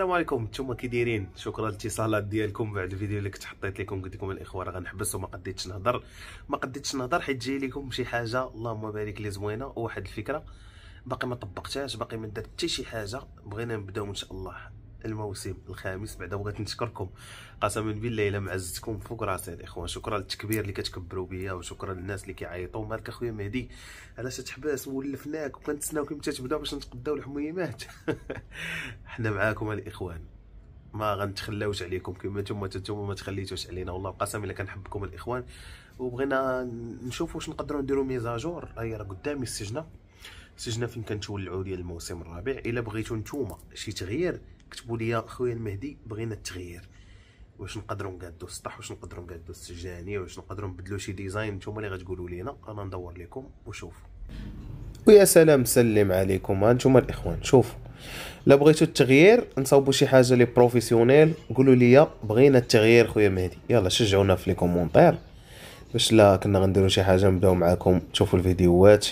السلام عليكم نتوما كي دايرين شكرا الاتصالات ديالكم بعد الفيديو اللي كنت حطيت لكم قلت لكم الاخوه راه غنحبس وما قديتش نهضر ما قديتش نهضر حيت جاي لكم شي حاجه اللهم بارك لي زوينه وواحد الفكره باقي ما طبقتهاش باقي ما درت حتى شي حاجه بغينا نبداو ان شاء الله الموسم الخامس بعدا بغيت نشكركم قسما بالله الا معزتكم فوق راسي الاخوان شكرا للتكبير اللي كتكبروا بيا وشكرا للناس اللي كيعيطوا مالك اخويا مهدي علاش تحبس ولفناك وكنتسناوك متى تبدا باش نتقداو الحميمات حنا معاكم الاخوان ما غنتخلاوش عليكم كما نتوما نتوما ما تخليتوش علينا والله قسما الا كنحبكم الاخوان وبغينا نشوفوا واش نقدروا نديروا ميزاجور هي راه قدامي السجنه السجنه فين كنتولعوا ديال الموسم الرابع الا بغيتو نتوما شي تغيير كتبوا لي خويا المهدي بغينا التغيير واش نقدروا نقادو السطح واش نقدروا نقادو السجانيه واش نقدروا نبدلوا شي ديزاين نتوما اللي غتقولوا لينا انا ندور لكم وشوفوا ويا سلام سلم عليكم هانتوما الاخوان شوفوا لا بغيتو التغيير نصاوبوا شي حاجه لي بروفيسيونيل قولوا لي بغينا التغيير خويا مهدي يلا شجعونا في لي كومونتير باش لا كنا غنديروا شي حاجه نبداو معاكم تشوفوا الفيديوهات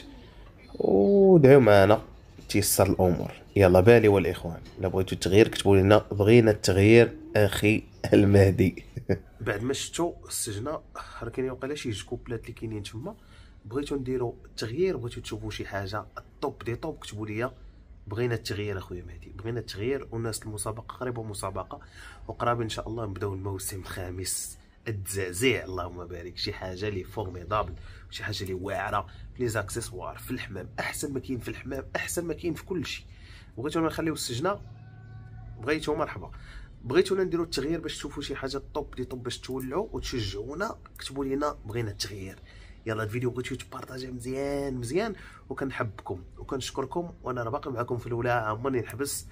ودعوا معنا تيسر الامور يلا بالي والاخوان الا بغيتو التغيير كتبوا لنا بغينا التغيير اخي المهدي بعد ما شفتوا السجنه راه كاين وقيلا شي جوج كوبلات اللي كاينين تما بغيتو نديرو التغيير بغيتو تشوفوا شي حاجه الطوب دي طوب كتبوا لي بغينا التغيير اخويا مهدي بغينا التغيير وناس المسابقه قريبه مسابقه وقراب ان شاء الله نبداو الموسم الخامس التزعزيع اللهم بارك شي حاجه لي فورميدابل شي حاجه لي واعره في لي زاكسيسوار في الحمام احسن ما كاين في الحمام احسن ما كاين في كل شيء بغيتونا نخليو السجنه بغيتو مرحبا بغيتونا نديرو التغيير باش تشوفوا شي حاجه طوب لي طوب باش تولعوا وتشجعونا كتبوا لينا بغينا التغيير يلا الفيديو بغيتو تبارطاجيه مزيان مزيان وكنحبكم وكنشكركم وانا راه باقي معكم في الولاعه عمرني نحبس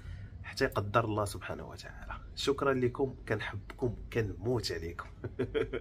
حتى يقدر الله سبحانه وتعالى شكرا لكم كنحبكم كنموت عليكم